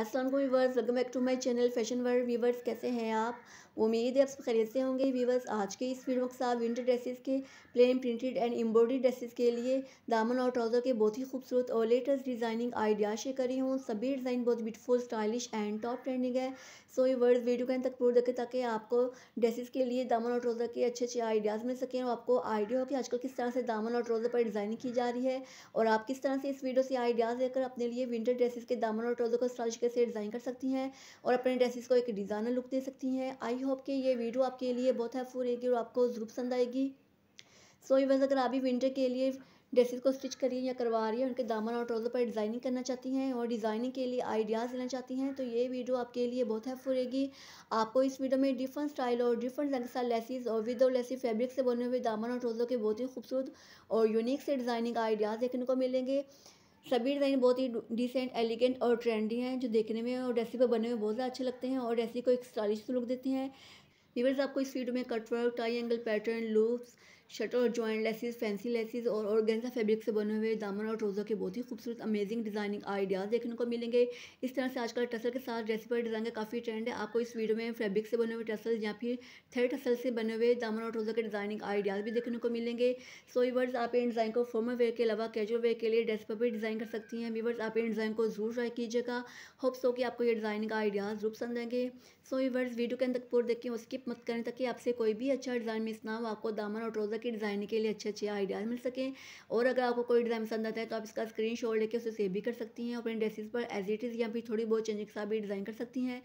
Aslam viewers welcome back to my channel fashion world viewers कैसे हैं आप उम्मीद है आप सब खरीद से होंगे व्यूवर्स आज के इस वीडियो के साथ विंटर ड्रेसेस के plain printed and embroidery dresses के लिए दामन और ट्राउज़र के बहुत ही खूबसूरत और लेटेस्ट डिज़ाइनिंग आइडिया शेयर करी हूँ सभी डिज़ाइन बहुत beautiful stylish and top trending है सो ये व्यूवर्स वीडियो के तक पूरा देखें ताकि आपको ड्रेसेस के लिए दामन और ट्राउज़र के अच्छे अच्छे आइडियाज़ मिल सकें और आपको आइडिया हो कि आजकल किस तरह से दामन और ट्राउज़र पर डिज़ाइनिंग की जा रही है और आप किस तरह से इस वीडियो से आइडियाज़ लेकर अपने लिए विंटर ड्रेसेस के दामन और ट्राउज़र को स्टाइलिश तरीके से डिज़ाइन कर सकती हैं और अपने ड्रेसिस को एक डिज़ाइनर लुक दे सकती हैं आई होप कि ये वीडियो आपके लिए बहुत हेल्पफुल रहेगी और आपको ज़रूर पसंद आएगी सो ये बस अगर आप भी विंटर के लिए ड्रेसिस को स्टिच करिए या करवा रही है उनके दामन और ट्रोज़र पर डिज़ाइनिंग करना चाहती हैं और डिज़ाइनिंग के लिए आइडियाज़ लेना चाहती हैं तो ये वीडियो आपके लिए बहुत हेल्पफुल रहेगी आपको इस वीडियो में डिफरेंट स्टाइल और डिफरेंट रंग साथ लेसिस और विद और लेसी फैब्रिक से बने हुए दामन और ट्रोज़र के बहुत ही खूबसूरत और यूनिक से डिज़ाइनिंग आइडियाज़ देखने को मिलेंगे सभी डिज़ाइन बहुत ही डिसेंट एलिगेंट और ट्रेंडी हैं जो देखने में और ड्रेसी पर बने हुए बहुत ज़्यादा अच्छे लगते हैं और ड्रेसी को एक स्टाइलिश लुक देते हैं वीवर्स आपको इस वीडियो में cutwork triangle pattern looks shirt और जॉइंट लेसिस फैंसी लेसिस और ऑर्गेन्जा फैब्रिक से बने हुए दामन और ट्रोज़र के बहुत ही खूबसूरत अमेजिंग डिज़ाइनिंग आइडियाज़ देखने को मिलेंगे इस तरह से आजकल टसल के साथ ड्रेस पर डिज़ाइन का काफ़ी ट्रेंड है आपको इस वीडियो में फैब्रिक से बने हुए टसल या फिर थर्ड टसल से बने हुए दामन और ट्रोज़र के डिज़ाइनिंग आइडियाज़ भी देखने को मिलेंगे सो वीवर्स आप इन डिज़ाइन को फॉर्मल वेयर के अलावा कैजुअल वेयर के लिए ड्रेस पर भी डिज़ाइन कर सकती हैं वीवर्स आप इन डिज़ाइन को जरूर ट्राई कीजिएगा होप्स हो कि आपको ये डिज़ाइनिंग आइडियाज़ जरूर पसंद आएंगे सो वीवर्स वीडियो के अंदर पूरा देखें और स्किप मत करें ताकि आपसे कोई भी अच्छा डिज़ाइन मिस ना हो आपको दामन और ट्रोज़र सके की डिज़ाइनिंग के लिए अच्छे अच्छे आइडियाज़ मिल सकें और अगर आपको कोई डिज़ाइन पसंद आता है तो आप इसका स्क्रीन शॉट लेकर उसे सेव भी कर सकती हैं अपने ड्रेसिस पर एज इट इज़ या फिर थोड़ी बहुत चेंजिंग साथ भी डिज़ाइन कर सकती हैं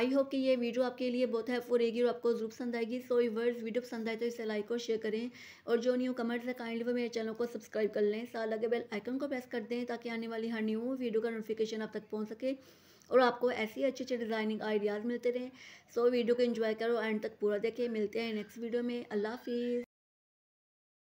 आई होप कि ये वीडियो आपके लिए बहुत हेल्पफुल रहेगी और आपको जरूर पसंद आएगी सो वर्ड्स वीडियो पसंद आए तो इसे लाइक और शेयर करें और जो न्यू कमेंट्स है काइंडली वो मेरे चैनल को सब्सक्राइब कर लें साथ लगे बेल आइकन को प्रेस कर दें ताकि आने वाली हर न्यू वीडियो का नोटिफिकेशन आप तक पहुँच सके और आपको ऐसे अच्छे अच्छे डिज़ाइनिंग आइडियाज़ मिलते रहें सो वीडियो को एंजॉय करो एंड तक पूरा देखें मिलते हैं नेक्स्ट वीडियो में अल्लाह हाफिज़